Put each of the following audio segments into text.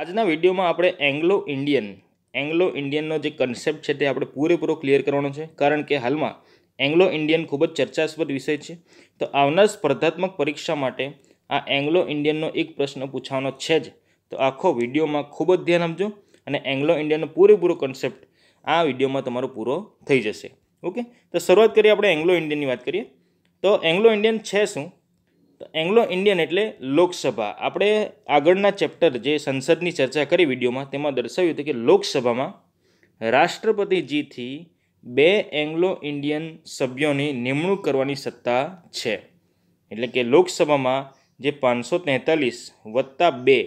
આજના વિડીયોમાં આપણે એંગ્લો ઇન્ડિયન એંગ્લો ઇન્ડિયનનો જે કન્સેપ્ટ છે તે આપણે પૂરેપૂરો ક્લિયર કરવાનો છે કારણ કે હાલમાં એંગ્લો ઇન્ડિયન ખૂબ જ ચર્ચાસ્પદ વિષય છે તો આવનાર સ્પર્ધાત્મક પરીક્ષા માટે આ એંગ્લો ઇન્ડિયનનો એક પ્રશ્ન પૂછવાનો છે જ તો આખો વિડીયોમાં ખૂબ જ ધ્યાન આપજો અને એંગ્લો ઇન્ડિયનનો પૂરેપૂરો કન્સેપ્ટ આ વિડીયોમાં તમારો પૂરો થઈ જશે ઓકે તો શરૂઆત કરીએ આપણે એંગ્લો ઇન્ડિયનની વાત કરીએ તો એંગ્લો ઇન્ડિયન છે શું એંગ્લો ઇન્ડિયન એટલે લોકસભા આપણે આગળના ચેપ્ટર જે સંસદની ચર્ચા કરી વિડીયોમાં તેમાં દર્શાવ્યું હતું કે લોકસભામાં રાષ્ટ્રપતિજીથી બે એંગ્લો ઇન્ડિયન સભ્યોની નિમણૂક કરવાની સત્તા છે એટલે કે લોકસભામાં જે પાંચસો તેતાલીસ વત્તા બે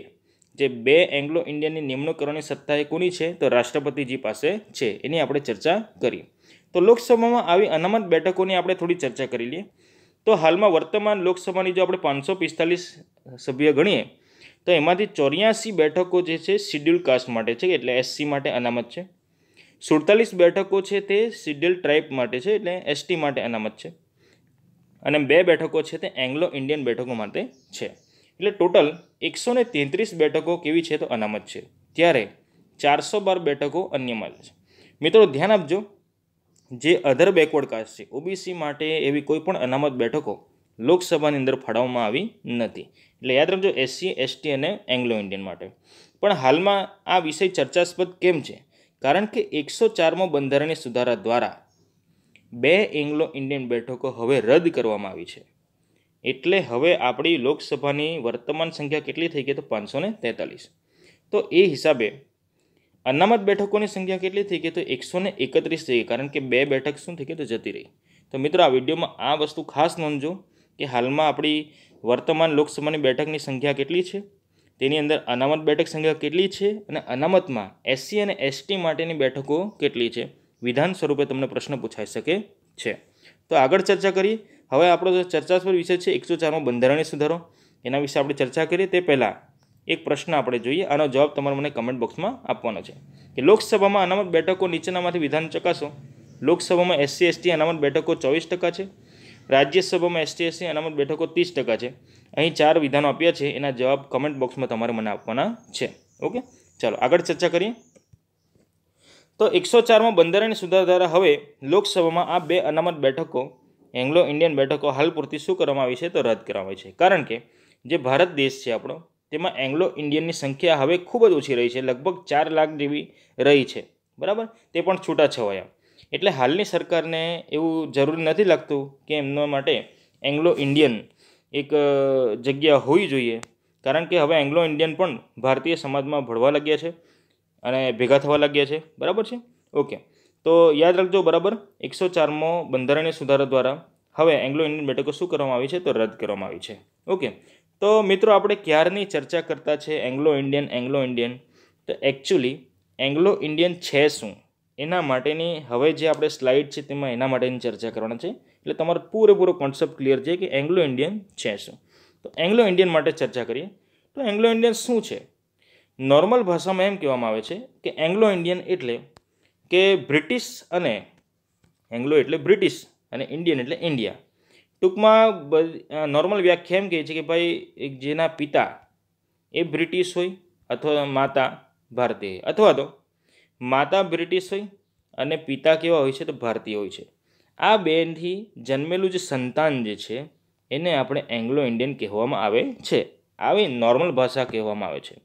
જે બે એંગ્લો ઇન્ડિયનની નિમણૂક કરવાની સત્તા એ કોની છે તો રાષ્ટ્રપતિજી પાસે છે એની આપણે ચર્ચા કરી તો લોકસભામાં આવી અનામત બેઠકોની આપણે થોડી ચર્ચા કરી લઈએ તો હાલમાં વર્તમાન લોકસભાની જો આપણે પાંચસો પિસ્તાલીસ સભ્ય ગણીએ તો એમાંથી ચોર્યાસી બેઠકો જે છે શિડ્યુલ કાસ્ટ માટે છે એટલે એસસી માટે અનામત છે સુડતાલીસ બેઠકો છે તે શિડ્યુલ ટ્રાઇબ માટે છે એટલે એસટી માટે અનામત છે અને બે બેઠકો છે તે એંગ્લો ઇન્ડિયન બેઠકો માટે છે એટલે ટોટલ એકસો ને તેત્રીસ બેઠકો કેવી છે તો અનામત છે ત્યારે ચારસો બાર બેઠકો અન્ય માટે છે મિત્રો ધ્યાન આપજો જે અધર બેકવર્ડ કાસ્ટ છે ઓબીસી માટે એવી કોઈપણ અનામત બેઠકો લોકસભાની અંદર ફાળવવામાં આવી નથી એટલે યાદ રાખજો એસસી એસટી અને એંગ્લો ઇન્ડિયન માટે પણ હાલમાં આ વિષય ચર્ચાસ્પદ કેમ છે કારણ કે એકસો ચારમો બંધારણીય સુધારા દ્વારા બે એંગ્લો ઇન્ડિયન બેઠકો હવે રદ કરવામાં આવી છે એટલે હવે આપણી લોકસભાની વર્તમાન સંખ્યા કેટલી થઈ ગઈ તો પાંચસો તેતાલીસ તો એ હિસાબે અનામત બેઠકોની સંખ્યા કેટલી થઈ ગઈ તો એકસો ને એકત્રીસ થઈ ગઈ કારણ કે બે બેઠક શું થઈ ગઈ તો જતી રહી તો મિત્રો આ વિડીયોમાં આ વસ્તુ ખાસ નોંધજો કે હાલમાં આપણી વર્તમાન લોકસભાની બેઠકની સંખ્યા કેટલી છે તેની અંદર અનામત બેઠક સંખ્યા કેટલી છે અને અનામતમાં એસસી અને એસટી માટેની બેઠકો કેટલી છે વિધાન સ્વરૂપે તમને પ્રશ્ન પૂછાઈ શકે છે તો આગળ ચર્ચા કરી હવે આપણો ચર્ચાસ્પદ વિષય છે એકસો ચારમાં બંધારણીય સુધારો એના વિશે આપણે ચર્ચા કરીએ તે પહેલાં એક પ્રશ્ન આપણે જોઈએ આનો જવાબ તમારે મને કમેન્ટ બોક્સમાં આપવાનો છે કે લોકસભામાં અનામત બેઠકો નીચેનામાંથી વિધાન ચકાસો લોકસભામાં એસસી એસટી અનામત બેઠકો ચોવીસ ટકા છે રાજ્યસભામાં એસટી એસસી અનામત બેઠકો ત્રીસ ટકા છે અહીં ચાર વિધાનો આપ્યા છે એના જવાબ કમેન્ટ બોક્સમાં તમારે મને આપવાના છે ઓકે ચાલો આગળ ચર્ચા કરીએ તો એકસો ચારમાં બંધારણીય દ્વારા હવે લોકસભામાં આ બે અનામત બેઠકો એંગ્લો ઇન્ડિયન બેઠકો હાલ પૂરતી શું કરવામાં આવી છે તો રદ કરવામાં આવી છે કારણ કે જે ભારત દેશ છે આપણો તેમાં એંગ્લો ઇન્ડિયનની સંખ્યા હવે ખૂબ જ ઓછી રહી છે લગભગ ચાર લાખ જેવી રહી છે બરાબર તે પણ છૂટાછવાયા એટલે હાલની સરકારને એવું જરૂરી નથી લાગતું કે એમના માટે એંગ્લો ઇન્ડિયન એક જગ્યા હોવી જોઈએ કારણ કે હવે એંગ્લો ઇન્ડિયન પણ ભારતીય સમાજમાં ભળવા લાગ્યા છે અને ભેગા થવા લાગ્યા છે બરાબર છે ઓકે તો યાદ રાખજો બરાબર એકસો ચારમો બંધારણીય સુધારા દ્વારા હવે એંગ્લો ઇન્ડિયન બેઠકો શું કરવામાં આવી છે તો રદ કરવામાં આવી છે ઓકે તો મિત્રો આપણે ક્યારની ચર્ચા કરતા છે એંગ્લો ઇન્ડિયન એંગ્લો ઇન્ડિયન તો એકચ્યુઅલી એંગ્લો ઇન્ડિયન છે શું એના માટેની હવે જે આપણે સ્લાઇડ છે તેમાં એના માટેની ચર્ચા કરવાના છે એટલે તમારો પૂરેપૂરો કોન્સેપ્ટ ક્લિયર છે કે એંગ્લો ઇન્ડિયન છે શું તો એંગ્લો ઇન્ડિયન માટે ચર્ચા કરીએ તો એંગ્લો ઇન્ડિયન શું છે નોર્મલ ભાષામાં એમ કહેવામાં આવે છે કે એંગ્લો ઇન્ડિયન એટલે કે બ્રિટિશ અને એંગ્લો એટલે બ્રિટિશ અને ઇન્ડિયન એટલે ઇન્ડિયા ટૂંકમાં નોર્મલ વ્યાખ્યા એમ કહે છે કે ભાઈ જેના પિતા એ બ્રિટિશ હોય અથવા માતા ભારતીય અથવા તો માતા બ્રિટિશ હોય અને પિતા કેવા હોય છે તો ભારતીય હોય છે આ બેનથી જન્મેલું જે સંતાન જે છે એને આપણે એંગ્લો ઇન્ડિયન કહેવામાં આવે છે આવી નોર્મલ ભાષા કહેવામાં આવે છે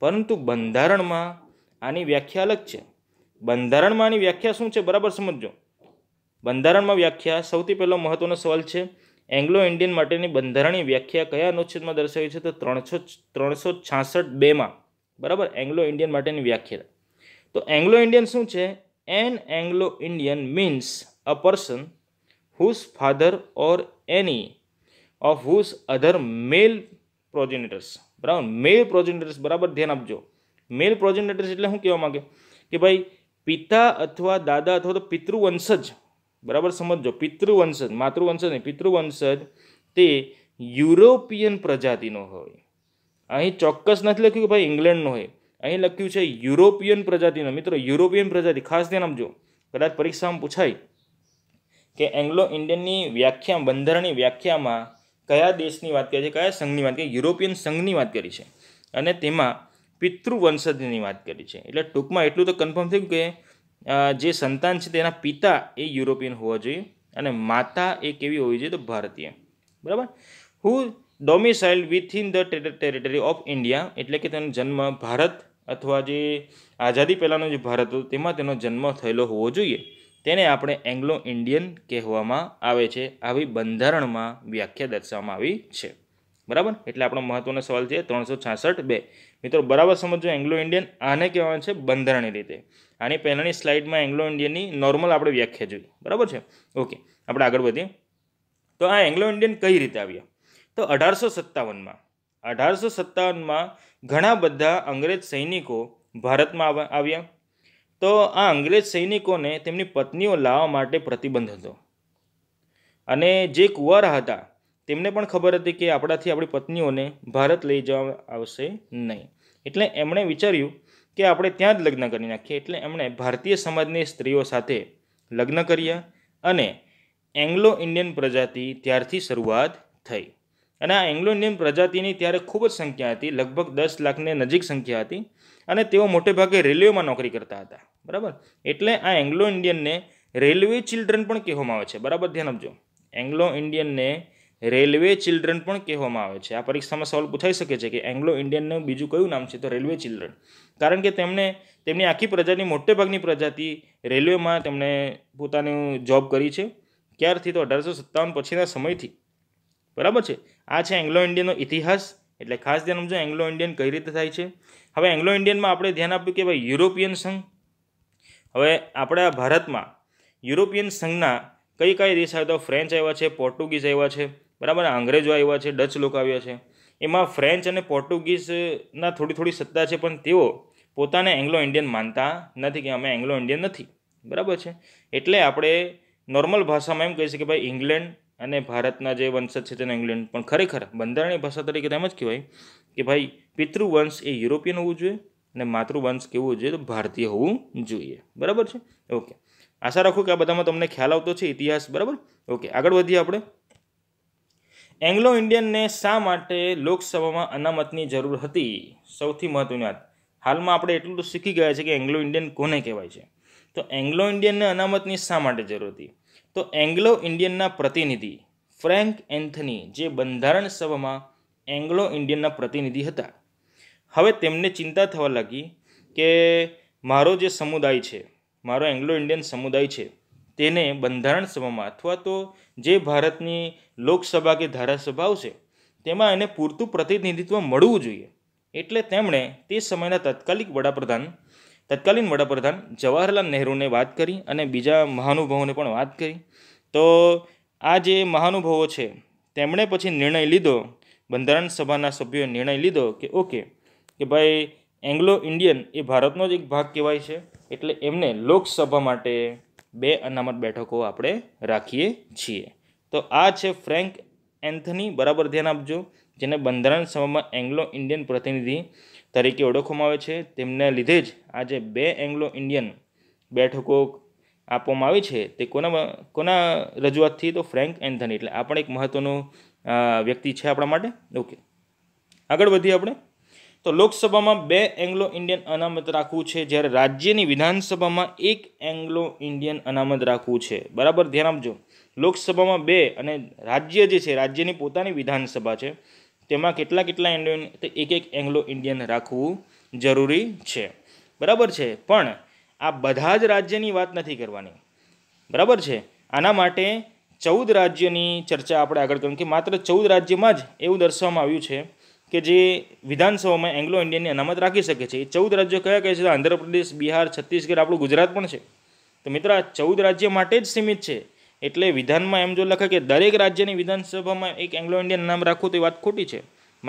પરંતુ બંધારણમાં આની વ્યાખ્યા અલગ છે બંધારણમાં આની વ્યાખ્યા શું છે બરાબર સમજો બંધારણમાં વ્યાખ્યા સૌથી પહેલો મહત્ત્વનો સવાલ છે એંગ્લો ઇન્ડિયન માટેની બંધારણીય વ્યાખ્યા કયા અનુચ્છેદમાં દર્શાવી છે તો ત્રણસો ત્રણસો છાસઠ બેમાં બરાબર એંગ્લો ઇન્ડિયન માટેની વ્યાખ્યા તો એંગ્લો ઇન્ડિયન શું છે an Anglo Indian means a person whose father or any of whose other male progenitors બરાબર મેલ પ્રોજેનેટર્સ બરાબર ધ્યાન આપજો મેલ પ્રોજેનેટર્સ એટલે હું કહેવા માગે કે ભાઈ પિતા અથવા દાદા અથવા તો પિતૃવંશજ બરાબર સમજો પિતૃવંશજ માતૃવંશજ નહીં પિતૃવંશજ તે યુરોપિયન પ્રજાતિનો હોય અહીં ચોક્કસ નથી લખ્યું કે ભાઈ ઇંગ્લેન્ડનો હોય અહીં લખ્યું છે યુરોપિયન પ્રજાતિનો મિત્રો યુરોપિયન પ્રજાતિ ખાસ ધ્યાન આપજો કદાચ પરીક્ષામાં પૂછાય કે એંગ્લો ઇન્ડિયનની વ્યાખ્યા બંધારણની વ્યાખ્યામાં કયા દેશની વાત કરી છે કયા સંઘની વાત કરી યુરોપિયન સંઘની વાત કરી છે અને તેમાં પિતૃવંશજની વાત કરી છે એટલે ટૂંકમાં એટલું તો કન્ફર્મ થયું કે જે સંતાન છે તેના પિતા એ યુરોપિયન હોવા જોઈએ અને માતા એ કેવી હોવી જોઈએ તો ભારતીય બરાબર who domicile within the territory of India એટલે કે તેનો જન્મ ભારત અથવા જે આઝાદી પહેલાંનો જે ભારત હતો તેમાં તેનો જન્મ થયેલો હોવો જોઈએ તેને આપણે એંગ્લો ઇન્ડિયન કહેવામાં આવે છે આવી બંધારણમાં વ્યાખ્યા દર્શાવવામાં આવી છે બરાબર એટલે આપણો મહત્વનો સવાલ છે ત્રણસો છાસઠ બે મિત્રો બરાબર સમજો એંગ્લો ઇન્ડિયન આને કહેવાય છે બંધારણની રીતે આની પહેલાંની સ્લાઇડમાં એંગ્લો ઇન્ડિયનની નોર્મલ આપણે વ્યાખ્યા જોઈ બરાબર છે ઓકે આપણે આગળ વધીએ તો આ એંગ્લો ઇન્ડિયન કઈ રીતે આવ્યા તો અઢારસો સત્તાવનમાં અઢારસો સત્તાવનમાં ઘણા બધા અંગ્રેજ સૈનિકો ભારતમાં આવ્યા તો આ અંગ્રેજ સૈનિકોને તેમની પત્નીઓ લાવવા માટે પ્રતિબંધ હતો અને જે કુંવારા હતા તેમને પણ ખબર હતી કે આપણાથી આપણી પત્નીઓને ભારત લઈ જવા આવશે નહીં એટલે એમણે વિચાર્યું કે આપણે ત્યાં જ લગ્ન કરી નાખીએ એટલે એમણે ભારતીય સમાજની સ્ત્રીઓ સાથે લગ્ન કર્યા અને એંગ્લો ઇન્ડિયન પ્રજાતિ ત્યારથી શરૂઆત થઈ અને આ એંગ્લો ઇન્ડિયન પ્રજાતિની ત્યારે ખૂબ જ સંખ્યા હતી લગભગ દસ લાખને નજીક સંખ્યા હતી અને તેઓ મોટે ભાગે રેલવેમાં નોકરી કરતા હતા બરાબર એટલે આ એંગ્લો ઇન્ડિયનને રેલવે ચિલ્ડ્રન પણ કહેવામાં આવે છે બરાબર ધ્યાન આપજો એંગ્લો ઇન્ડિયનને રેલવે ચિલ્ડ્રન પણ કહેવામાં આવે છે આ પરીક્ષામાં સવાલ પૂછાઈ શકે છે કે એંગ્લો ઇન્ડિયનનું બીજું કયું નામ છે તો રેલવે ચિલ્ડ્રન કારણ કે તેમણે તેમની આખી પ્રજાની મોટેભાગની પ્રજાતિ રેલવેમાં તેમણે પોતાની જોબ કરી છે ક્યારથી તો અઢારસો સત્તાવન પછીના સમયથી બરાબર છે આ છે એંગ્લો ઇન્ડિયનનો ઇતિહાસ એટલે ખાસ ધ્યાન સમજો એંગ્લો ઇન્ડિયન કઈ રીતે થાય છે હવે એંગ્લો ઇન્ડિયનમાં આપણે ધ્યાન આપ્યું કે ભાઈ યુરોપિયન સંઘ હવે આપણા ભારતમાં યુરોપિયન સંઘના કઈ કઈ દેશ આવ્યા તો ફ્રેન્ચ આવ્યા છે પોર્ટુગીઝ આવ્યા છે બરાબર અંગ્રેજો આવ્યા છે ડચ લોકો આવ્યા છે એમાં ફ્રેન્ચ અને પોર્ટુગીઝના થોડી થોડી સત્તા છે પણ તેઓ પોતાને એંગ્લો ઇન્ડિયન માનતા નથી કે અમે એંગ્લો ઇન્ડિયન નથી બરાબર છે એટલે આપણે નોર્મલ ભાષામાં એમ કહી શકીએ ભાઈ ઇંગ્લેન્ડ અને ભારતના જે વંશજ છે તેને ઇંગ્લેન્ડ પણ ખરેખર બંધારણીય ભાષા તરીકે તેમ જ કહેવાય કે ભાઈ પિતૃવંશ એ યુરોપિયન હોવું જોઈએ અને માતૃવંશ કેવું જોઈએ તો ભારતીય હોવું જોઈએ બરાબર છે ઓકે આશા રાખું કે આ બધામાં તમને ખ્યાલ આવતો છે ઇતિહાસ બરાબર ઓકે આગળ વધીએ આપણે એંગ્લો ઇન્ડિયનને શા માટે લોકસભામાં અનામતની જરૂર હતી સૌથી મહત્વની વાત હાલમાં આપણે એટલું તો શીખી ગયા છે કે એંગ્લો ઇન્ડિયન કોને કહેવાય છે તો એંગ્લો ઇન્ડિયનને અનામતની શા માટે જરૂર હતી તો એંગ્લો ઇન્ડિયનના પ્રતિનિધિ ફ્રેન્ક એન્થની જે બંધારણ સભામાં એંગ્લો ઇન્ડિયનના પ્રતિનિધિ હતા હવે તેમને ચિંતા થવા લાગી કે મારો જે સમુદાય છે મારો એંગ્લો ઇન્ડિયન સમુદાય છે તેને બંધારણ સભામાં અથવા તો જે ભારતની લોકસભા કે ધારાસભા છે તેમાં એને પૂરતું પ્રતિનિધિત્વ મળવું જોઈએ એટલે તેમણે તે સમયના તત્કાલિક વડાપ્રધાન તત્કાલીન વડાપ્રધાન જવાહરલાલ નહેરુને વાત કરી અને બીજા મહાનુભાવોને પણ વાત કરી તો આ જે મહાનુભાવો છે તેમણે પછી નિર્ણય લીધો બંધારણ સભાના સભ્યોએ નિર્ણય લીધો કે ઓકે કે ભાઈ એંગ્લો ઇન્ડિયન એ ભારતનો જ એક ભાગ કહેવાય છે એટલે એમને લોકસભા માટે બે અનામત બેઠકો આપણે રાખીએ છીએ તો આ છે ફ્રેન્ક એન્થની બરાબર ધ્યાન આપજો જેને બંધારણ સમયમાં એંગ્લો ઇન્ડિયન પ્રતિનિધિ તરીકે ઓળખવામાં આવે છે તેમને લીધે જ આજે બે એંગ્લો ઇન્ડિયન બેઠકો આપવામાં આવી છે તે કોના કોના રજૂઆતથી તો ફ્રેન્ક એન્થની એટલે આ પણ એક મહત્ત્વનો વ્યક્તિ છે આપણા માટે ઓકે આગળ વધીએ આપણે તો લોકસભામાં બે એંગ્લો ઇન્ડિયન અનામત રાખવું છે જ્યારે રાજ્યની વિધાનસભામાં એક એંગ્લો ઇન્ડિયન અનામત રાખવું છે બરાબર ધ્યાન આપજો લોકસભામાં બે અને રાજ્ય જે છે રાજ્યની પોતાની વિધાનસભા છે તેમાં કેટલા કેટલા ઇન્ડિયન એક એક એંગ્લો ઇન્ડિયન રાખવું જરૂરી છે બરાબર છે પણ આ બધા જ રાજ્યની વાત નથી કરવાની બરાબર છે આના માટે ચૌદ રાજ્યની ચર્ચા આપણે આગળ કરીએ કે માત્ર ચૌદ રાજ્યમાં જ એવું દર્શાવવામાં આવ્યું છે કે જે વિધાનસભામાં એંગ્લો ઇન્ડિયનની અનામત રાખી શકે છે એ ચૌદ રાજ્યો કયા કયા છે આંધ્રપ્રદેશ બિહાર છત્તીસગઢ આપણું ગુજરાત પણ છે તો મિત્રો આ ચૌદ રાજ્ય માટે જ સીમિત છે એટલે વિધાનમાં એમ જો લખે કે દરેક રાજ્યની વિધાનસભામાં એક એંગ્લો ઇન્ડિયન નામ રાખવું તો એ વાત ખોટી છે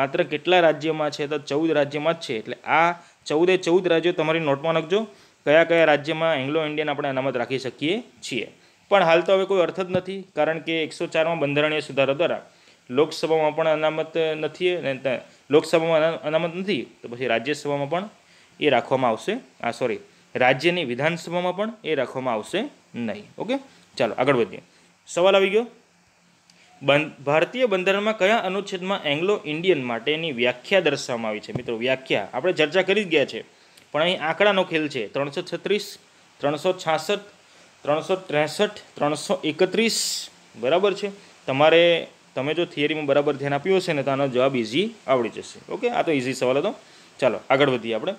માત્ર કેટલા રાજ્યમાં છે તો ચૌદ રાજ્યમાં જ છે એટલે આ ચૌદે ચૌદ રાજ્યો તમારી નોટમાં લખજો કયા કયા રાજ્યમાં એંગ્લો ઇન્ડિયન આપણે અનામત રાખી શકીએ છીએ પણ હાલ તો હવે કોઈ અર્થ જ નથી કારણ કે એકસો ચારમાં બંધારણીય સુધારો દ્વારા લોકસભામાં પણ અનામત નથી અને લોકસભામાં અનામત નથી તો પછી રાજ્યસભામાં પણ એ રાખવામાં આવશે આ સોરી રાજ્યની વિધાનસભામાં પણ એ રાખવામાં આવશે નહીં ઓકે ચાલો આગળ વધીએ સવાલ આવી ગયો બં ભારતીય બંધારણમાં કયા અનુચ્છેદમાં એંગ્લો ઇન્ડિયન માટેની વ્યાખ્યા દર્શાવવામાં આવી છે મિત્રો વ્યાખ્યા આપણે ચર્ચા કરી જ ગયા છે પણ અહીં આંકડાનો ખેલ છે ત્રણસો છત્રીસ ત્રણસો છાસઠ ત્રણસો ત્રેસઠ ત્રણસો એકત્રીસ બરાબર છે તમારે તમે જો થિયરીમાં બરાબર ધ્યાન આપ્યું હશે ને તો આનો જવાબ ઇઝી આવડી જશે ઓકે આ તો ઇઝી સવાલ હતો ચાલો આગળ વધીએ આપણે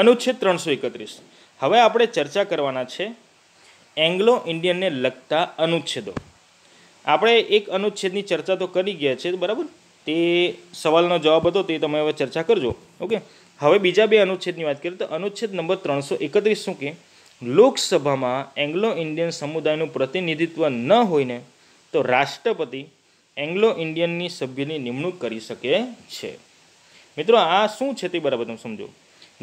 અનુચ્છેદ ત્રણસો એકત્રીસ હવે આપણે ચર્ચા કરવાના છે એંગ્લો ઇન્ડિયનને લગતા અનુચ્છેદો આપણે એક અનુચ્છેદની ચર્ચા તો કરી ગયા છે બરાબર તે સવાલનો જવાબ હતો તે તમે હવે ચર્ચા કરજો ઓકે હવે બીજા બે અનુચ્છેદની વાત કરીએ તો અનુચ્છેદ નંબર ત્રણસો એકત્રીસ શું કે લોકસભામાં એંગ્લો ઇન્ડિયન સમુદાયનું પ્રતિનિધિત્વ ન હોઈને તો રાષ્ટ્રપતિ એંગ્લો ઇન્ડિયનની સભ્યની નિમણૂક કરી શકે છે મિત્રો આ શું છે તે બરાબર તમે સમજો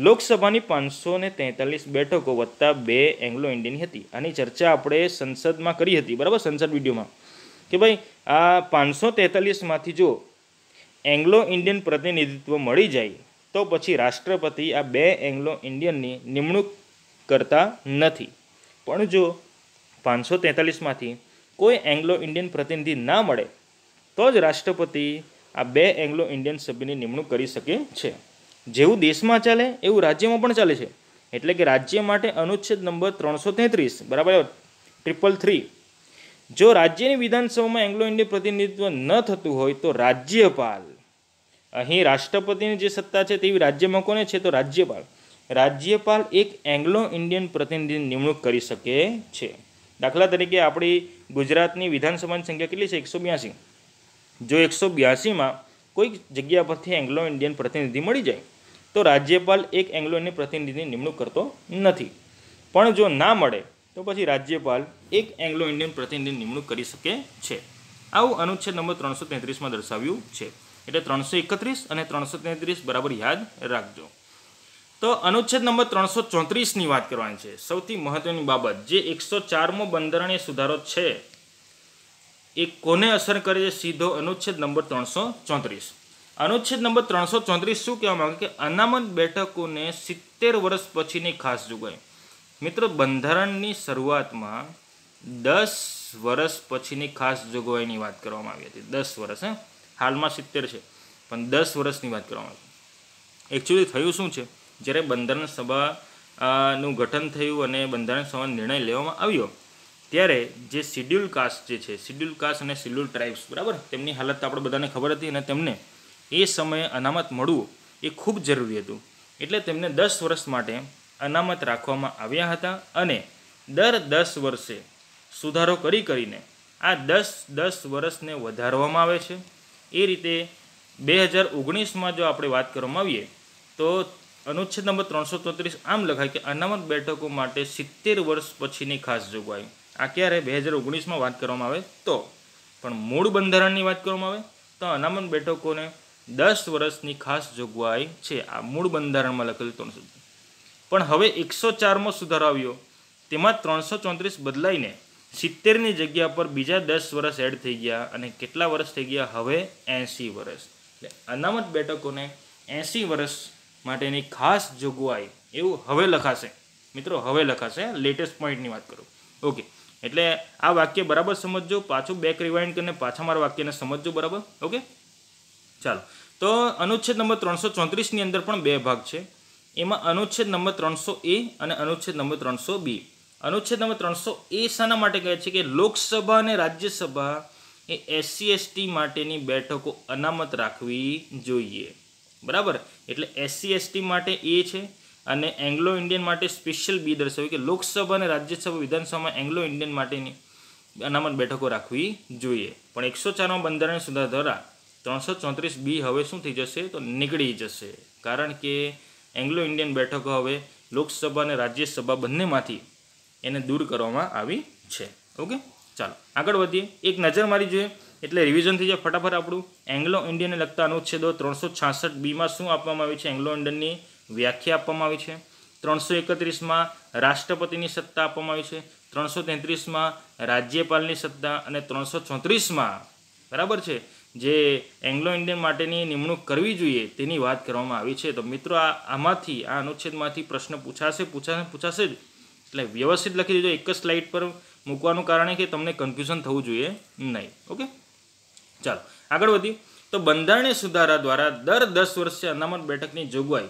લોકસભાની પાંચસો ને તેતાલીસ બેઠકો વત્તા બે એંગ્લો ઇન્ડિયનની હતી આની ચર્ચા આપણે સંસદમાં કરી હતી બરાબર સંસદ વિડીયોમાં કે ભાઈ આ પાંચસો તેતાલીસમાંથી જો એંગ્લો ઇન્ડિયન પ્રતિનિધિત્વ મળી જાય તો પછી રાષ્ટ્રપતિ આ બે એંગ્લો ઇન્ડિયનની નિમણૂક કરતા નથી પણ જો પાંચસો તેતાલીસમાંથી કોઈ એંગ્લો ઇન્ડિયન પ્રતિનિધિ ના મળે તો જ રાષ્ટ્રપતિ આ બે એંગ્લો ઇન્ડિયન સભ્યની નિમણૂક કરી શકે છે જેવું દેશમાં ચાલે એવું રાજ્યમાં પણ ચાલે છે એટલે કે રાજ્ય માટે અનુચ્છેદ નંબર ત્રણસો તેત્રીસ બરાબર ટ્રિપલ થ્રી જો રાજ્યની વિધાનસભામાં એંગ્લો ઇન્ડિયન પ્રતિનિધિત્વ ન થતું હોય તો રાજ્યપાલ અહીં રાષ્ટ્રપતિની જે સત્તા છે તેવી રાજ્યમાં કોને છે તો રાજ્યપાલ રાજ્યપાલ એક એંગ્લો ઇન્ડિયન પ્રતિનિધિ નિમણૂક કરી શકે છે દાખલા તરીકે આપણી ગુજરાતની વિધાનસભાની સંખ્યા કેટલી છે એકસો બ્યાસી જો એકસો બ્યાસીમાં કોઈક જગ્યા પરથી એંગ્લો ઇન્ડિયન પ્રતિનિધિ મળી જાય તો રાજ્યપાલ એક એંગ્લો ઇન્ડિયન પ્રતિનિધિની નિમણૂક કરતો નથી પણ જો ના મળે તો પછી રાજ્યપાલ એક એંગ્લો ઇન્ડિયન પ્રતિનિધિની નિમણૂક કરી શકે છે આવું અનુચ્છેદ નંબર ત્રણસો તેત્રીસમાં દર્શાવ્યું છે એટલે ત્રણસો એકત્રીસ અને ત્રણસો તેત્રીસ બરાબર યાદ રાખજો તો અનુચ્છેદ નંબર ત્રણસો ચોત્રીસની વાત કરવાની છે સૌથી મહત્વની બાબત જે એકસો ચારમો બંધારણીય સુધારો છે એ કોને અસર કરે છે સીધો અનુચ્છેદ નંબર ત્રણસો ચોત્રીસ અનુચ્છેદ નંબર ત્રણસો ચોત્રીસ શું કહેવા માંગે કે અનામત બેઠકોને સિત્તેર વર્ષ પછીની ખાસ જોગવાઈ મિત્રો બંધારણની શરૂઆતમાં દસ વર્ષ પછીની ખાસ જોગવાઈની વાત કરવામાં આવી હતી દસ વર્ષ હે હાલમાં સિત્તેર છે પણ દસ વર્ષની વાત કરવામાં આવી એકચ્યુઅલી થયું શું છે જ્યારે બંધારણ સભા નું ગઠન થયું અને બંધારણ સભાનો નિર્ણય લેવામાં આવ્યો ત્યારે જે શિડ્યુલ કાસ્ટ જે છે શિડ્યુલ કાસ્ટ અને શિડ્યુલ ટ્રાઇબ્સ બરાબર તેમની હાલત આપણે બધાને ખબર હતી અને તેમને એ સમયે અનામત મળવું એ ખૂબ જરૂરી હતું એટલે તેમને દસ વર્ષ માટે અનામત રાખવામાં આવ્યા હતા અને દર દસ વર્ષે સુધારો કરી કરીને આ દસ દસ વર્ષને વધારવામાં આવે છે એ રીતે બે હજાર ઓગણીસમાં જો આપણે વાત કરવામાં આવીએ તો અનુચ્છેદ નંબર ત્રણસો તોત્રીસ આમ લખાય કે અનામત બેઠકો માટે સિત્તેર વર્ષ પછીની ખાસ જોગવાઈ આ ક્યારે બે હજાર ઓગણીસમાં વાત કરવામાં આવે તો પણ મૂળ બંધારણની વાત કરવામાં આવે તો અનામત બેઠકોને દસ વર્ષની ખાસ જોગવાઈ છે આ મૂળ બંધારણમાં લખેલું ત્રણસો પણ હવે એકસો ચારમો સુધારો આવ્યો તેમાં ત્રણસો ચોત્રીસ બદલાઈને સિત્તેરની જગ્યા પર બીજા દસ વર્ષ એડ થઈ ગયા અને કેટલા વર્ષ થઈ ગયા હવે એંસી વર્ષ એટલે અનામત બેઠકોને એંસી વર્ષ માટેની ખાસ જોગવાઈ એવું હવે લખાશે મિત્રો હવે લખાશે લેટેસ્ટ પોઈન્ટની વાત કરું ઓકે એટલે આ વાક્ય બરાબર સમજજો પાછું બેક રિવાઇન્ડ કરીને પાછા મારા વાક્યને સમજજો બરાબર ઓકે ચાલો તો અનુચ્છેદ નંબર ત્રણસો ચોત્રીસની અંદર પણ બે ભાગ છે એમાં અનુચ્છેદ નંબર ત્રણસો એ અને અનુચ્છેદ નંબર ત્રણસો બી અનુચ્છેદ નંબર ત્રણસો એ શાના માટે કહે છે કે લોકસભા અને રાજ્યસભા એ એસસી એસટી માટેની બેઠકો અનામત રાખવી જોઈએ બરાબર એટલે એસસી એસટી માટે એ છે અને એંગ્લો ઇન્ડિયન માટે સ્પેશિયલ બી દર્શાવ્યું કે લોકસભા અને રાજ્યસભા વિધાનસભામાં એંગ્લો ઇન્ડિયન માટેની અનામત બેઠકો રાખવી જોઈએ પણ એકસો ચારમાં બંધારણ સુધાર દ્વારા ત્રણસો ચોત્રીસ બી હવે શું થઈ જશે તો નીકળી જશે કારણ કે એંગ્લો ઇન્ડિયન બેઠકો હવે લોકસભા અને રાજ્યસભા બંનેમાંથી એને દૂર કરવામાં આવી છે ઓકે ચાલો આગળ વધીએ એક નજર મારી જોઈએ એટલે રિવિઝન થઈ જાય ફટાફટ આપણું એંગ્લો ઇન્ડિયનને લગતા અનુચ્છેદો ત્રણસો છાસઠ બીમાં શું આપવામાં આવ્યું છે એંગ્લો ઇન્ડિયનની વ્યાખ્યા આપવામાં આવી છે ત્રણસો એકત્રીસમાં રાષ્ટ્રપતિની સત્તા આપવામાં આવી છે ત્રણસો તેત્રીસમાં રાજ્યપાલની સત્તા અને ત્રણસો ચોત્રીસમાં બરાબર છે જે એંગ્લો ઇન્ડિયન માટેની નિમણૂક કરવી જોઈએ તેની વાત કરવામાં આવી છે તો મિત્રો આ આમાંથી આ અનુચ્છેદમાંથી પ્રશ્ન પૂછાશે પૂછાશે પૂછાશે જ એટલે વ્યવસ્થિત લખી દેજો એક જ સ્લાઇડ પર મૂકવાનું કારણે કે તમને કન્ફ્યુઝન થવું જોઈએ નહીં ઓકે ચાલો આગળ વધી તો બંધારણીય સુધારા દ્વારા દર દસ વર્ષે અનામત બેઠકની જોગવાઈ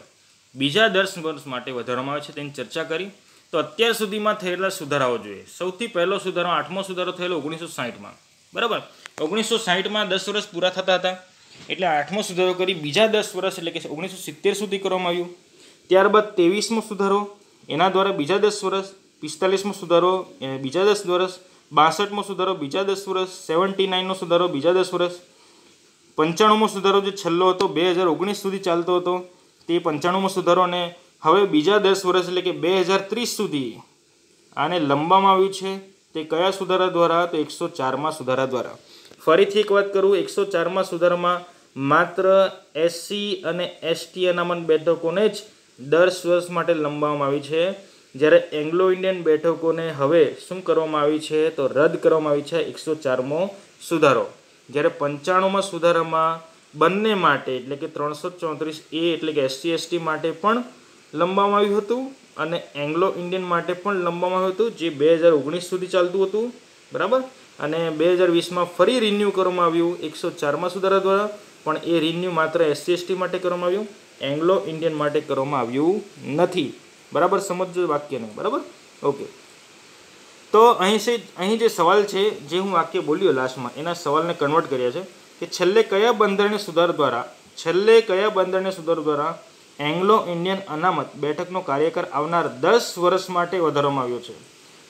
બીજા દસ વર્ષ માટે વધારવામાં આવે છે તેની ચર્ચા કરી તો અત્યાર સુધીમાં થયેલા સુધારાઓ જોઈએ સૌથી પહેલો સુધારો આઠમો સુધારો થયેલો ઓગણીસો સાહીઠમાં બરાબર ઓગણીસો સાહીઠમાં દસ વર્ષ પૂરા થતા હતા એટલે આઠમો સુધારો કરી બીજા દસ વર્ષ એટલે કે ઓગણીસો સિત્તેર સુધી કરવામાં આવ્યું ત્યારબાદ ત્રેવીસમો સુધારો એના દ્વારા બીજા દસ વર્ષ પિસ્તાલીસમો સુધારો એને બીજા દસ વર્ષ બાસઠમો સુધારો બીજા દસ વર્ષ સેવન્ટી નાઇનનો સુધારો બીજા દસ વર્ષ પંચાણુંમો સુધારો જે છેલ્લો હતો બે હજાર ઓગણીસ સુધી ચાલતો હતો તે પંચાણુંમાં સુધારો અને હવે બીજા દસ વર્ષ એટલે કે બે હજાર ત્રીસ સુધી આને લંબામાં આવ્યું છે તે કયા સુધારા દ્વારા તો એકસો ચારમાં સુધારા દ્વારા ફરીથી એક વાત કરું એકસો ચારમાં સુધારામાં માત્ર એસસી અને એસટી અનામત બેઠકોને જ દસ વર્ષ માટે લંબાવવામાં આવી છે જ્યારે એંગ્લો ઇન્ડિયન બેઠકોને હવે શું કરવામાં આવી છે તો રદ કરવામાં આવી છે એકસો ચારમો સુધારો જ્યારે પંચાણુંમાં સુધારામાં બંને માટે એટલે કે ત્રણસો ચોત્રીસ એ એટલે કે એસસી એસટી માટે પણ લંબાવવામાં આવ્યું હતું અને એંગ્લો ઇન્ડિયન માટે પણ લંબાવવામાં આવ્યું હતું જે બે હજાર ઓગણીસ સુધી ચાલતું હતું બરાબર અને બે હજાર વીસમાં ફરી રિન્યૂ કરવામાં આવ્યું એકસો ચારમાં સુધારા દ્વારા પણ એ રિન્યુ માત્ર એસસી એસટી માટે કરવામાં આવ્યું એંગ્લો ઇન્ડિયન માટે કરવામાં આવ્યું નથી બરાબર સમજો વાક્યને બરાબર ઓકે તો અહીં છે અહીં જે સવાલ છે જે હું વાક્ય બોલ્યો લાસ્ટમાં એના સવાલને કન્વર્ટ કર્યા છે કે છેલ્લે કયા બંદરને સુધાર દ્વારા છેલ્લે કયા બંદરને સુધાર દ્વારા એંગ્લો ઇન્ડિયન અનામત બેઠકનો કાર્યકર આવનાર દસ વર્ષ માટે વધારવામાં આવ્યો છે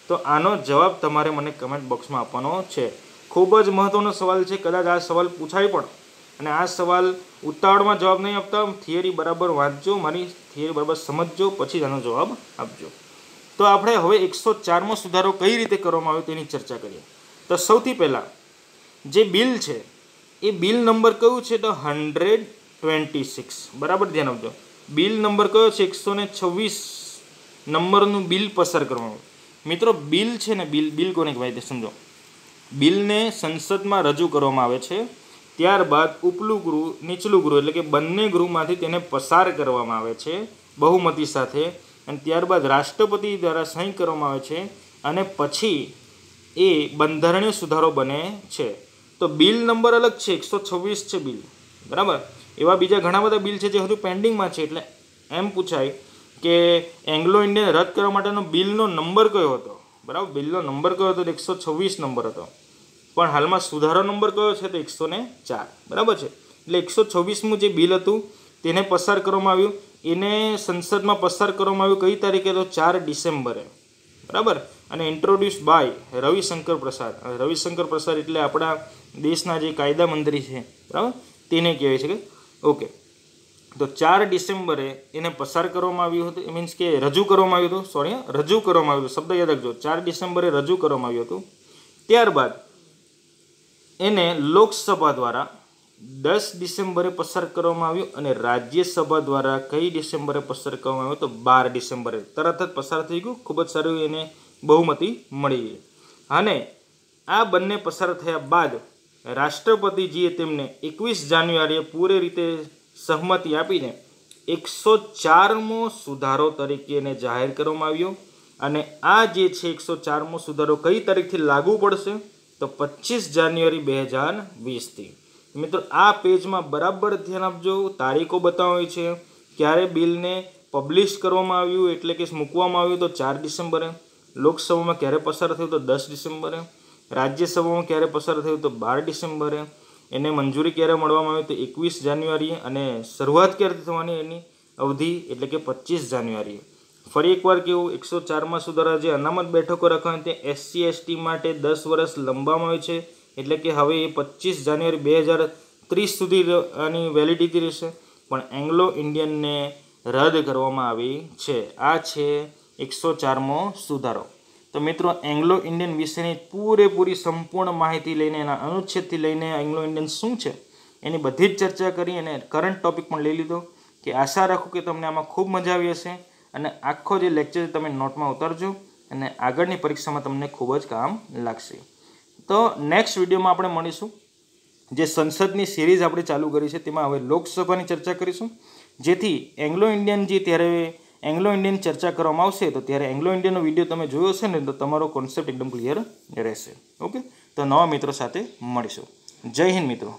તો આનો જવાબ તમારે મને કમેન્ટ બોક્સમાં આપવાનો છે ખૂબ જ મહત્ત્વનો સવાલ છે કદાચ આ સવાલ પૂછાય પણ અને આ સવાલ ઉતાવળમાં જવાબ નહીં આપતા થિયરી બરાબર વાંચજો મારી થિયરી બરાબર સમજજો પછી જ આનો જવાબ આપજો તો આપણે હવે એકસો ચારમો સુધારો કઈ રીતે કરવામાં આવ્યો તેની ચર્ચા કરીએ તો સૌથી પહેલાં જે બિલ છે એ બિલ નંબર કયું છે તો હંડ્રેડ ટ્વેન્ટી સિક્સ બરાબર ધ્યાન આપજો બિલ નંબર કયો છે એકસો ને છવ્વીસ નંબરનું બિલ પસાર કરવાનું મિત્રો બિલ છે ને બિલ બિલ કોને કહેવાય તે સમજો બિલને સંસદમાં રજૂ કરવામાં આવે છે ત્યારબાદ ઉપલું ગૃહ નીચલું ગૃહ એટલે કે બંને ગૃહમાંથી તેને પસાર કરવામાં આવે છે બહુમતી સાથે અને ત્યારબાદ રાષ્ટ્રપતિ દ્વારા સહી કરવામાં આવે છે અને પછી એ બંધારણીય સુધારો બને છે તો બિલ નંબર અલગ છે એકસો છવ્વીસ છે બિલ બરાબર એવા બીજા ઘણા બધા બિલ છે જે હજુ પેન્ડિંગમાં છે એટલે એમ પૂછાય કે એંગ્લો ઇન્ડિયન રદ કરવા માટેનો બિલનો નંબર કયો હતો બરાબર બિલનો નંબર કયો હતો એકસો છવ્વીસ નંબર હતો પણ હાલમાં સુધારો નંબર કયો છે તો એકસો ચાર બરાબર છે એટલે એકસો છવ્વીસમું જે બિલ હતું તેને પસાર કરવામાં આવ્યું એને સંસદમાં પસાર કરવામાં આવ્યું કઈ તારીખે તો ચાર ડિસેમ્બરે બરાબર અને ઇન્ટ્રોડ્યુસ બાય રવિશંકર પ્રસાદ રવિશંકર પ્રસાદ એટલે આપણા દેશના જે કાયદા મંત્રી છે બરાબર તેને કહેવાય છે કે ઓકે તો ચાર ડિસેમ્બરે એને પસાર કરવામાં આવ્યું હતું મીન્સ કે રજૂ કરવામાં આવ્યું હતું સોરી રજૂ કરવામાં આવ્યું શબ્દ યાદ રાખજો ચાર ડિસેમ્બરે રજૂ કરવામાં આવ્યું હતું ત્યારબાદ એને લોકસભા દ્વારા દસ ડિસેમ્બરે પસાર કરવામાં આવ્યું અને રાજ્યસભા દ્વારા કઈ ડિસેમ્બરે પસાર કરવામાં આવ્યું તો બાર ડિસેમ્બરે તરત જ પસાર થઈ ગયું ખૂબ જ સારું એને બહુમતી મળી ગઈ અને આ બંને પસાર થયા બાદ રાષ્ટ્રપતિજીએ તેમને એકવીસ જાન્યુઆરીએ પૂરી રીતે સહમતિ આપીને એકસો ચારમો સુધારો તરીકે એને જાહેર કરવામાં આવ્યો અને આ જે છે એકસો ચારમો સુધારો કઈ તારીખથી લાગુ પડશે તો પચીસ જાન્યુઆરી બે હજાર વીસથી મિત્રો આ પેજમાં બરાબર ધ્યાન આપજો તારીખો બતાવી છે ક્યારે બિલને પબ્લિશ કરવામાં આવ્યું એટલે કે મૂકવામાં આવ્યું તો ચાર ડિસેમ્બરે લોકસભામાં ક્યારે પસાર થયું તો દસ ડિસેમ્બરે રાજ્યસભામાં ક્યારે પસાર થયું તો બાર ડિસેમ્બરે એને મંજૂરી ક્યારે મળવામાં આવી તો એકવીસ જાન્યુઆરીએ અને શરૂઆત ક્યારે થવાની એની અવધિ એટલે કે પચીસ જાન્યુઆરીએ ફરી એકવાર કેવું એકસો ચારમાં સુધારા જે અનામત બેઠકો રખાય તે એસસી એસટી માટે દસ વર્ષ લંબામાં હોય છે એટલે કે હવે એ પચીસ જાન્યુઆરી બે હજાર ત્રીસ સુધી આની વેલિડિટી રહેશે પણ એંગ્લો ઇન્ડિયનને રદ કરવામાં આવી છે આ છે એકસો ચારમો સુધારો તો મિત્રો એંગ્લો ઇન્ડિયન વિશેની પૂરેપૂરી સંપૂર્ણ માહિતી લઈને એના અનુચ્છેદથી લઈને એંગ્લો ઇન્ડિયન શું છે એની બધી જ ચર્ચા કરી અને કરંટ ટોપિક પણ લઈ લીધો કે આશા રાખું કે તમને આમાં ખૂબ મજા આવી હશે અને આખો જે લેક્ચર તમે નોટમાં ઉતારજો અને આગળની પરીક્ષામાં તમને ખૂબ જ કામ લાગશે તો નેક્સ્ટ વિડીયોમાં આપણે મળીશું જે સંસદની સિરીઝ આપણે ચાલુ કરી છે તેમાં હવે લોકસભાની ચર્ચા કરીશું જેથી એંગ્લો ઇન્ડિયન જે ત્યારે એંગ્લો ઇન્ડિયન ચર્ચા કરવામાં આવશે તો ત્યારે એંગ્લો ઇન્ડિયનનો વિડીયો તમે જોયો હશે ને તો તમારો કોન્સેપ્ટ એકદમ ક્લિયર રહેશે ઓકે તો નવા મિત્રો સાથે મળીશું જય હિન્દ મિત્રો